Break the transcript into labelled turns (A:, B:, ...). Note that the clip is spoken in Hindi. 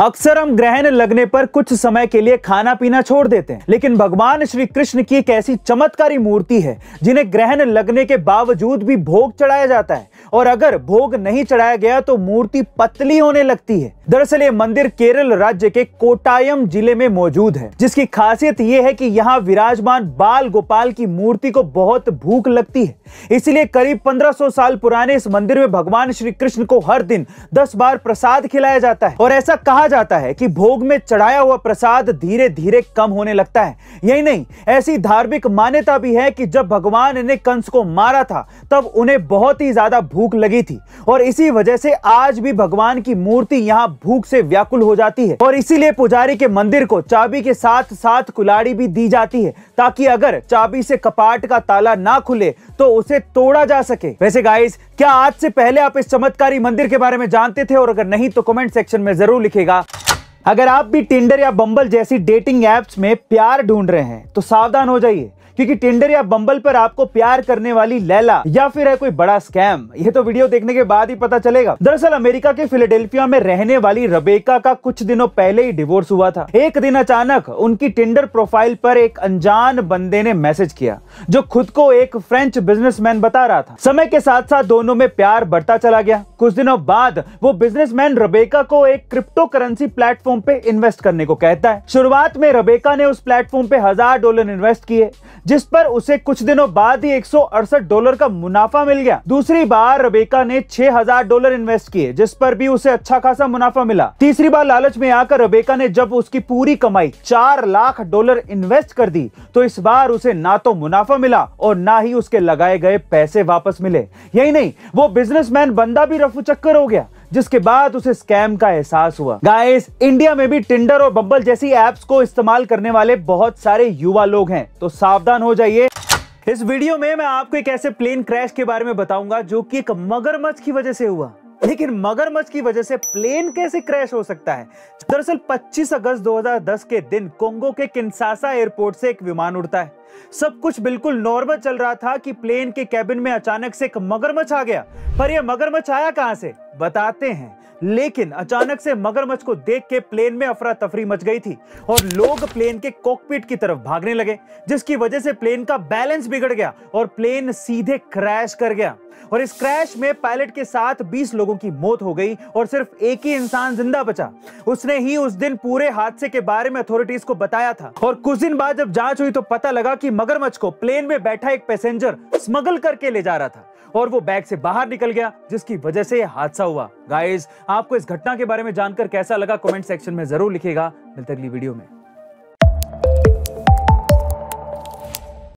A: अक्सर हम ग्रहण लगने पर कुछ समय के लिए खाना पीना छोड़ देते हैं लेकिन भगवान श्री कृष्ण की एक ऐसी चमत्कारी मूर्ति है जिन्हें ग्रहण लगने के बावजूद भी भोग चढ़ाया जाता है और अगर भोग नहीं चढ़ाया गया तो मूर्ति पतली होने लगती है दरअसल ये मंदिर केरल राज्य के कोटायम जिले में मौजूद है जिसकी खासियत ये है कि यहाँ विराजमान बाल गोपाल की मूर्ति को बहुत भूख लगती है इसलिए करीब 1500 साल पुराने इस मंदिर में भगवान श्री कृष्ण को हर दिन 10 बार प्रसाद खिलाया जाता है और ऐसा कहा जाता है कि भोग में चढ़ाया हुआ प्रसाद धीरे धीरे कम होने लगता है यही नहीं ऐसी धार्मिक मान्यता भी है कि जब भगवान ने कंस को मारा था तब उन्हें बहुत ही ज्यादा भूख लगी थी और इसी वजह से आज भी भगवान की मूर्ति यहाँ भूख से व्याकुल हो जाती है और इसीलिए पुजारी के मंदिर को चाबी के साथ साथ कुलाड़ी भी दी जाती है ताकि अगर चाबी से कपाट का ताला ना खुले तो उसे तोड़ा जा सके वैसे गाइस क्या आज से पहले आप इस चमत्कारी मंदिर के बारे में जानते थे और अगर नहीं तो कमेंट सेक्शन में जरूर लिखेगा अगर आप भी टिंडर या बम्बल जैसी डेटिंग ऐप्स में प्यार ढूंढ रहे हैं तो सावधान हो जाइए क्योंकि टिंडर या बम्बल पर आपको प्यार करने वाली लैला या फिर है कोई बड़ा स्कैम यह तो वीडियो देखने के बाद ही पता चलेगा दरअसल अमेरिका के फिलाडेल्फिया में रहने वाली रबेका का कुछ दिनों पहले ही डिवोर्स हुआ था एक दिन अचानक उनकी टिंडर प्रोफाइल पर एक अनजान बंदे ने मैसेज किया जो खुद को एक फ्रेंच बिजनेस बता रहा था समय के साथ साथ दोनों में प्यार बढ़ता चला गया कुछ दिनों बाद वो बिजनेस रबेका को एक क्रिप्टो करेंसी प्लेटफॉर्म प्लेटफॉर्म पे इन्वेस्ट करने को कहता है शुरुआत में रबेका ने उस प्लेटफॉर्म पे हजार डॉलर इन्वेस्ट किए जिस पर उसे कुछ दिनों बाद ही एक डॉलर का मुनाफा मिल गया दूसरी बार रबेका ने छह डॉलर इन्वेस्ट किए जिस पर भी उसे अच्छा खासा मुनाफा मिला तीसरी बार लालच में आकर रबेका ने जब उसकी पूरी कमाई चार लाख डॉलर इन्वेस्ट कर दी तो इस बार उसे ना तो मुनाफा मिला और ना ही उसके लगाए गए पैसे वापस मिले यही नहीं वो बिजनेसमैन बंदा भी रफू चक्कर हो गया जिसके बाद उसे स्कैम का एहसास हुआ गाइस इंडिया में भी टिंडर और बब्बल जैसी एप्स को इस्तेमाल करने वाले बहुत सारे युवा लोग हैं तो सावधान हो जाइए इस वीडियो में मैं आपको एक ऐसे प्लेन क्रैश के बारे में बताऊंगा जो की एक मगरमच्छ की वजह से हुआ लेकिन मगरमच्छ की वजह से प्लेन कैसे क्रैश हो सकता है दरअसल 25 अगस्त 2010 के दिन कोंगो के किन्सासा एयरपोर्ट से एक विमान उड़ता है सब कुछ बिल्कुल नॉर्मल चल रहा था कि प्लेन के कैबिन में अचानक से एक मगरमच्छ आ गया पर यह मगरमच्छ आया कहां से बताते हैं लेकिन अचानक से मगरमच्छ को देख के प्लेन में अफरा तफरी मच गई थी और लोग प्लेन के कॉकपिट की तरफ भागने लगे जिसकी वजह से प्लेन का बैलेंस बिगड़ गया और प्लेन सीधे क्रैश कर गया और इस क्रैश में पायलट के साथ 20 लोगों की मौत हो गई और सिर्फ एक ही इंसान जिंदा बचा उसने ही उस दिन पूरे हादसे के बारे में अथॉरिटीज को बताया था और कुछ दिन बाद जब जांच हुई तो पता लगा कि मगरमच्छ को प्लेन में बैठा एक पैसेंजर स्मगल करके ले जा रहा था और वो बैग से बाहर निकल गया जिसकी वजह से हादसा हुआ गाइज आपको इस घटना के बारे में जानकर कैसा लगा कमेंट सेक्शन में जरूर लिखेगा मिलते अगली वीडियो में